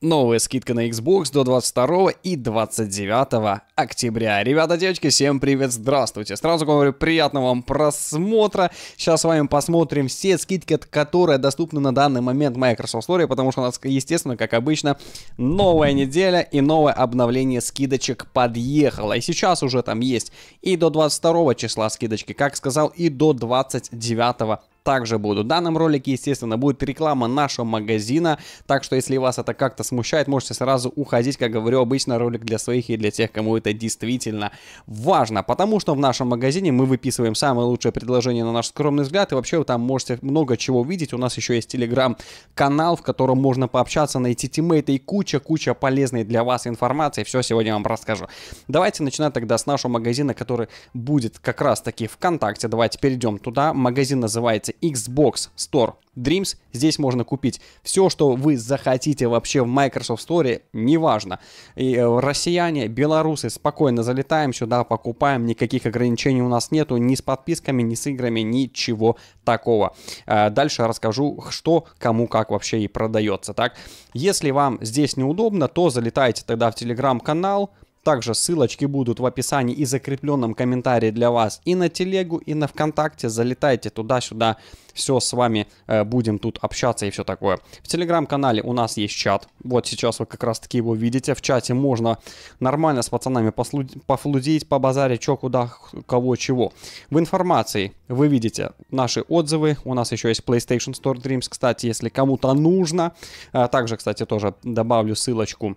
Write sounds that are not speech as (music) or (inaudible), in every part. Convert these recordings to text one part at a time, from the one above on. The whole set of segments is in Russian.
Новая скидка на Xbox до 22 и 29 октября. Ребята, девочки, всем привет, здравствуйте. Сразу говорю, приятного вам просмотра. Сейчас с вами посмотрим все скидки, которые доступны на данный момент Microsoft Store, потому что у нас, естественно, как обычно, новая неделя и новое обновление скидочек подъехало. И сейчас уже там есть и до 22 числа скидочки, как сказал, и до 29 также будут. В данном ролике, естественно, будет реклама нашего магазина, так что если вас это как-то смущает, можете сразу уходить, как говорю, обычно ролик для своих и для тех, кому это действительно важно, потому что в нашем магазине мы выписываем самые лучшие предложения на наш скромный взгляд, и вообще вы там можете много чего видеть, у нас еще есть телеграм-канал, в котором можно пообщаться, найти тиммейты и куча-куча полезной для вас информации, все сегодня вам расскажу. Давайте начинать тогда с нашего магазина, который будет как раз таки ВКонтакте, давайте перейдем туда, магазин называется Xbox Store Dreams. Здесь можно купить все, что вы захотите вообще в Microsoft Store, неважно. И э, россияне, белорусы, спокойно залетаем сюда, покупаем, никаких ограничений у нас нету, ни с подписками, ни с играми, ничего такого. Э, дальше расскажу, что кому как вообще и продается. Так, если вам здесь неудобно, то залетайте тогда в телеграм-канал, также ссылочки будут в описании и закрепленном комментарии для вас и на телегу, и на ВКонтакте. Залетайте туда-сюда, все с вами э, будем тут общаться и все такое. В телеграм-канале у нас есть чат. Вот сейчас вы как раз таки его видите. В чате можно нормально с пацанами пофлудить, побазарить, что куда, кого, чего. В информации вы видите наши отзывы. У нас еще есть PlayStation Store Dreams, кстати, если кому-то нужно. А также, кстати, тоже добавлю ссылочку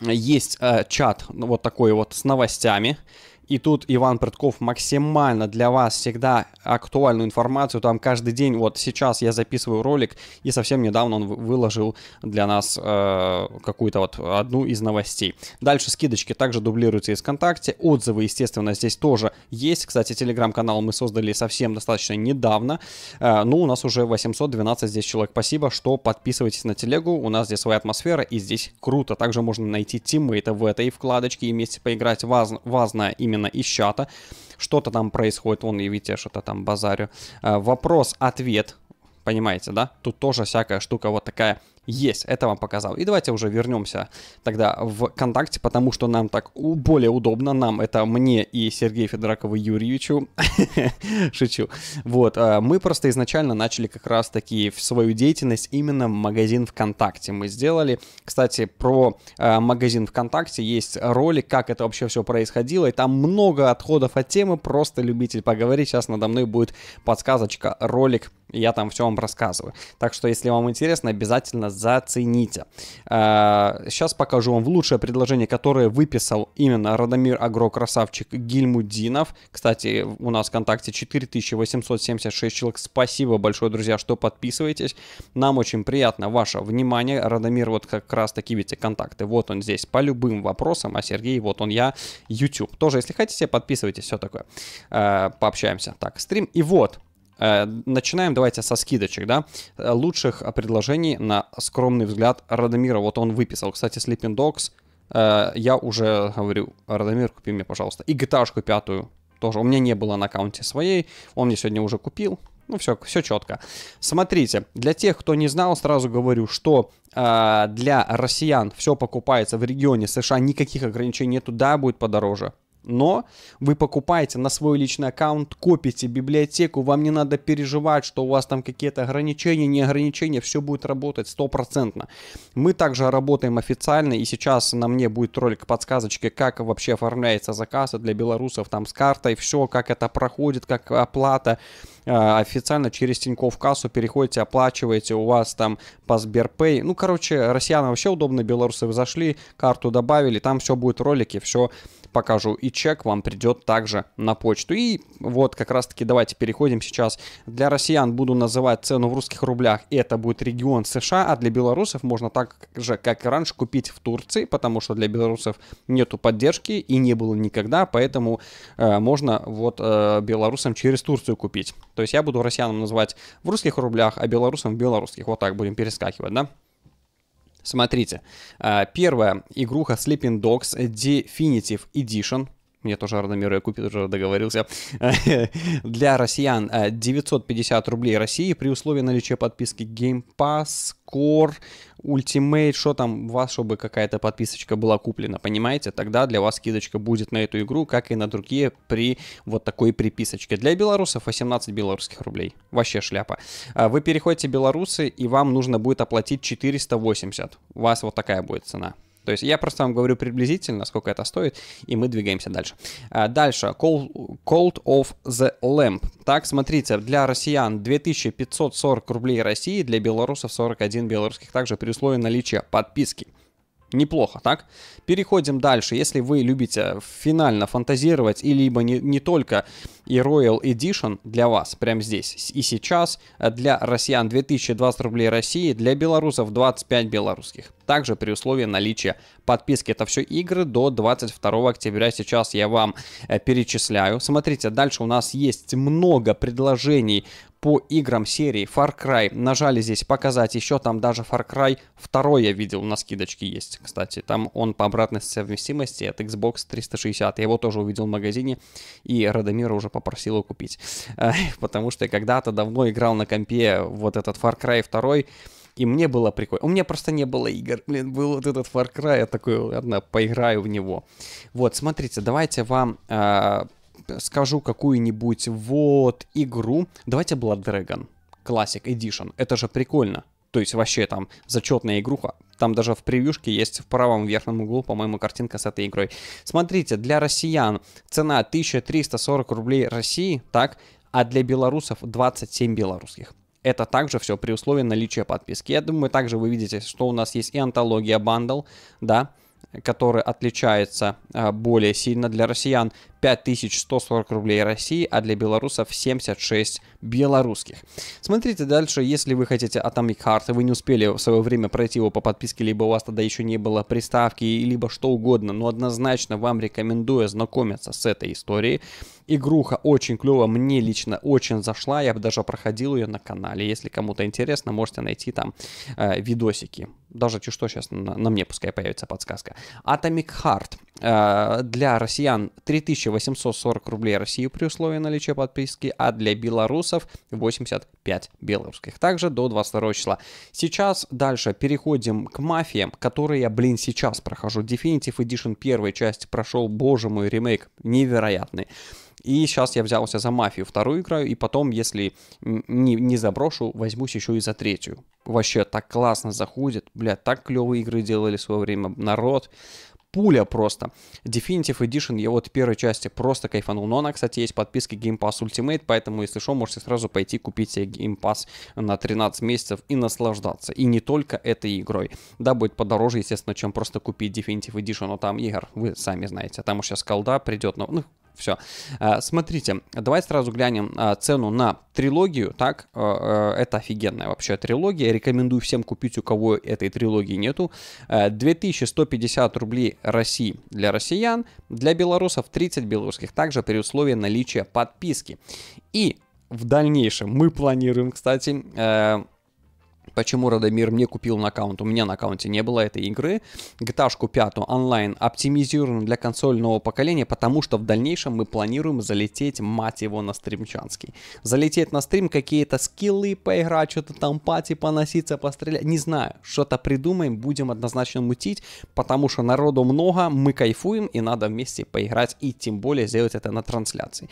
есть э, чат ну, вот такой вот с новостями, и тут Иван Прытков максимально для вас всегда актуальную информацию. Там каждый день, вот сейчас я записываю ролик, и совсем недавно он выложил для нас э, какую-то вот одну из новостей. Дальше скидочки также дублируются из ВКонтакте. Отзывы, естественно, здесь тоже есть. Кстати, телеграм-канал мы создали совсем достаточно недавно. Э, ну, у нас уже 812 здесь человек. Спасибо, что подписываетесь на телегу. У нас здесь своя атмосфера, и здесь круто. Также можно найти тиммейта в этой вкладочке и вместе поиграть. Важно, важно именно именно из чата. Что-то там происходит, вон и Витя что-то там базарю. Э, вопрос-ответ, понимаете, да? Тут тоже всякая штука вот такая есть, это вам показал. И давайте уже вернемся тогда в ВКонтакте, потому что нам так более удобно, нам это мне и Сергею Федоракову Юрьевичу, (laughs) шучу. Вот, э, мы просто изначально начали как раз-таки в свою деятельность именно магазин ВКонтакте мы сделали. Кстати, про э, магазин ВКонтакте есть ролик, как это вообще все происходило, и там много отходов от темы, просто любитель поговорить, сейчас надо мной будет подсказочка, ролик, я там все вам рассказываю. Так что, если вам интересно, обязательно зацените. Сейчас а, покажу вам лучшее предложение, которое выписал именно Радомир Агро-красавчик Гильмудинов. Кстати, у нас в ВКонтакте 4876 человек. Спасибо большое, друзья, что подписываетесь. Нам очень приятно ваше внимание. Радомир, вот как раз таки, видите, контакты. Вот он здесь по любым вопросам, а Сергей, вот он я, YouTube. Тоже, если хотите, подписывайтесь, все такое. А, пообщаемся. Так, стрим. И вот, Э, начинаем, давайте, со скидочек, да, э, лучших э, предложений на скромный взгляд Радомира. Вот он выписал, кстати, Sleeping Dogs, я уже говорю, Радомир, купи мне, пожалуйста, и gta пятую тоже. У меня не было на аккаунте своей, он мне сегодня уже купил, ну, все, все четко. Смотрите, для тех, кто не знал, сразу говорю, что э, для россиян все покупается в регионе США, никаких ограничений нету, да, будет подороже, но вы покупаете на свой личный аккаунт, копите библиотеку, вам не надо переживать, что у вас там какие-то ограничения, не ограничения, все будет работать стопроцентно. Мы также работаем официально, и сейчас на мне будет ролик подсказочки, как вообще оформляется заказ для белорусов там с картой, все, как это проходит, как оплата, Э, официально через Тинькофф кассу переходите, оплачиваете, у вас там по Сберпэй. Ну, короче, россиянам вообще удобно, белорусы зашли, карту добавили, там все будет в ролике, все покажу. И чек вам придет также на почту. И вот как раз таки давайте переходим сейчас. Для россиян буду называть цену в русских рублях, это будет регион США, а для белорусов можно так же, как и раньше, купить в Турции, потому что для белорусов нету поддержки и не было никогда, поэтому э, можно вот э, белорусам через Турцию купить. То есть я буду россиянам называть в русских рублях, а белорусам в белорусских. Вот так будем перескакивать, да? Смотрите, а, первая игруха Sleeping Dogs Definitive Edition, мне тоже я купил, уже договорился, (laughs) для россиян 950 э, рублей России при условии наличия подписки Game Pass, Core, Ultimate, что там у вас, чтобы какая-то подписочка была куплена, понимаете? Тогда для вас скидочка будет на эту игру, как и на другие при вот такой приписочке. Для белорусов 18 белорусских рублей. Вообще шляпа. Э, вы переходите белорусы, и вам нужно будет оплатить 480. У вас вот такая будет цена. То есть я просто вам говорю приблизительно, сколько это стоит, и мы двигаемся дальше. А, дальше, Cold, Cold of the Lamp. Так, смотрите, для россиян 2540 рублей России, для белорусов 41 белорусских, также при условии наличия подписки. Неплохо, так? Переходим дальше. Если вы любите финально фантазировать, и либо не, не только и Royal Edition для вас, прямо здесь и сейчас, э, для россиян 2020 рублей России, для белорусов 25 белорусских. Также при условии наличия подписки. Это все игры до 22 октября. Сейчас я вам э, перечисляю. Смотрите, дальше у нас есть много предложений по играм серии Far Cry. Нажали здесь показать еще, там даже Far Cry 2 я видел на скидочке есть, кстати. Там он по обратной совместимости от Xbox 360. Я его тоже увидел в магазине, и Радомира уже попросила купить. (laughs) Потому что я когда-то давно играл на компе вот этот Far Cry 2, и мне было прикольно. У меня просто не было игр. Блин, был вот этот Far Cry, я такой, ладно, поиграю в него. Вот, смотрите, давайте вам а, скажу какую-нибудь вот игру. Давайте Blood Dragon Classic Edition. Это же прикольно. То есть вообще там зачетная игруха. Там даже в превьюшке есть в правом верхнем углу, по-моему, картинка с этой игрой. Смотрите, для россиян цена 1340 рублей России, так, а для белорусов 27 белорусских. Это также все при условии наличия подписки. Я думаю, также вы видите, что у нас есть и антология бандл, да, который отличается а, более сильно для россиян. 5140 рублей России, а для белорусов 76 белорусских. Смотрите дальше, если вы хотите Atomic Heart, и вы не успели в свое время пройти его по подписке, либо у вас тогда еще не было приставки, либо что угодно, но однозначно вам рекомендую знакомиться с этой историей. Игруха очень клево, мне лично очень зашла, я бы даже проходил ее на канале. Если кому-то интересно, можете найти там э, видосики. Даже что сейчас на, на мне пускай появится подсказка. Atomic Heart Э, для россиян 3840 рублей России при условии наличия подписки, а для белорусов 85 белорусских. Также до 22 числа. Сейчас дальше переходим к мафиям, которые я, блин, сейчас прохожу. Definitive Edition первой части прошел, боже мой, ремейк невероятный. И сейчас я взялся за мафию вторую играю, и потом, если не, не заброшу, возьмусь еще и за третью. Вообще так классно заходит, бля, так клевые игры делали в свое время народ пуля просто. Definitive Edition, я вот первой части просто кайфанул. Но она, кстати, есть подписки Game Pass Ultimate, поэтому, если что, можете сразу пойти купить себе Game Pass на 13 месяцев и наслаждаться. И не только этой игрой. Да, будет подороже, естественно, чем просто купить Definitive Edition, но там игр, вы сами знаете. Там уж сейчас колда придет, но ну, все. Э, смотрите, давайте сразу глянем э, цену на трилогию, так, э, это офигенная вообще трилогия, рекомендую всем купить, у кого этой трилогии нету, 2150 рублей России для россиян, для белорусов 30 белорусских, также при условии наличия подписки. И в дальнейшем мы планируем, кстати, почему Радомир мне купил на аккаунт. У меня на аккаунте не было этой игры. GTA 5 онлайн оптимизирован для консольного поколения, потому что в дальнейшем мы планируем залететь, мать его, на стримчанский. Залететь на стрим, какие-то скиллы поиграть, что-то там пати поноситься, пострелять, не знаю. Что-то придумаем, будем однозначно мутить, потому что народу много, мы кайфуем и надо вместе поиграть и тем более сделать это на трансляции.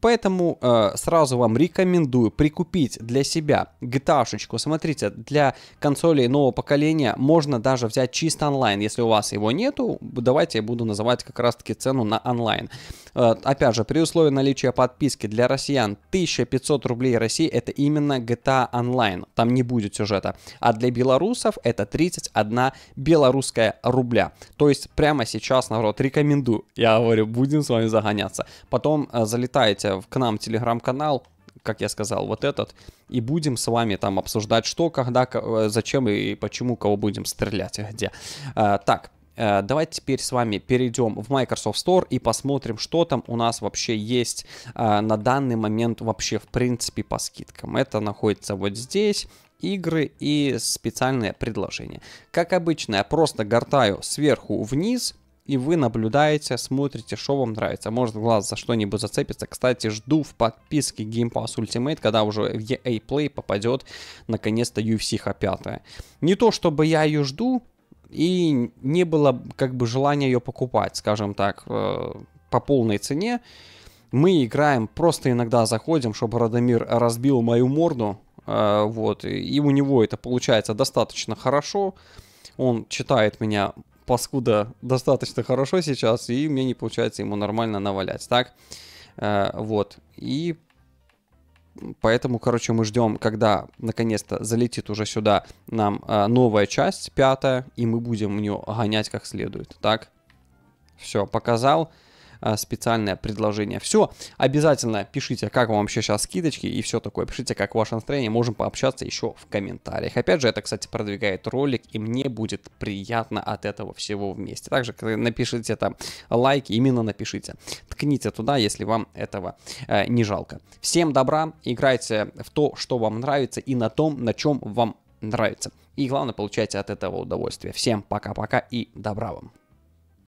Поэтому э, сразу вам рекомендую прикупить для себя GTA. -шечку. Смотрите, для консолей нового поколения можно даже взять чисто онлайн. Если у вас его нету, давайте я буду называть как раз-таки цену на онлайн. Э, опять же, при условии наличия подписки для россиян 1500 рублей России это именно GTA Online, а там не будет сюжета. А для белорусов это 31 белорусская рубля. То есть прямо сейчас, народ, рекомендую. Я говорю, будем с вами загоняться. Потом э, залетаете к нам в телеграм-канал, как я сказал, вот этот, и будем с вами там обсуждать, что, когда, э, зачем и почему, кого будем стрелять (laughs) где. А, так, э, Давайте теперь с вами перейдем в Microsoft Store и посмотрим, что там у нас вообще есть а, на данный момент вообще в принципе по скидкам. Это находится вот здесь игры и специальное предложение. Как обычно, я просто гортаю сверху вниз – и вы наблюдаете, смотрите, что вам нравится. Может, глаз за что-нибудь зацепится. Кстати, жду в подписке Game Pass Ultimate, когда уже в e EA Play попадет наконец-то UFC 5. Не то, чтобы я ее жду, и не было как бы желания ее покупать, скажем так, э, по полной цене. Мы играем, просто иногда заходим, чтобы Радомир разбил мою морду, э, вот, и у него это получается достаточно хорошо. Он читает меня паскуда достаточно хорошо сейчас, и мне не получается ему нормально навалять, так? Э, вот. И поэтому, короче, мы ждем, когда наконец-то залетит уже сюда нам э, новая часть, пятая, и мы будем в нее гонять как следует, так? Все, показал. Показал а, специальное предложение. Все, обязательно пишите, как вам вообще сейчас скидочки и все такое. Пишите, как ваше настроение, можем пообщаться еще в комментариях. Опять же, это, кстати, продвигает ролик, и мне будет приятно от этого всего вместе. Также напишите там лайки, именно напишите. Ткните туда, если вам этого э, не жалко. Всем добра, играйте в то, что вам нравится, и на том, на чем вам нравится. И главное, получайте от этого удовольствие. Всем пока-пока и добра вам.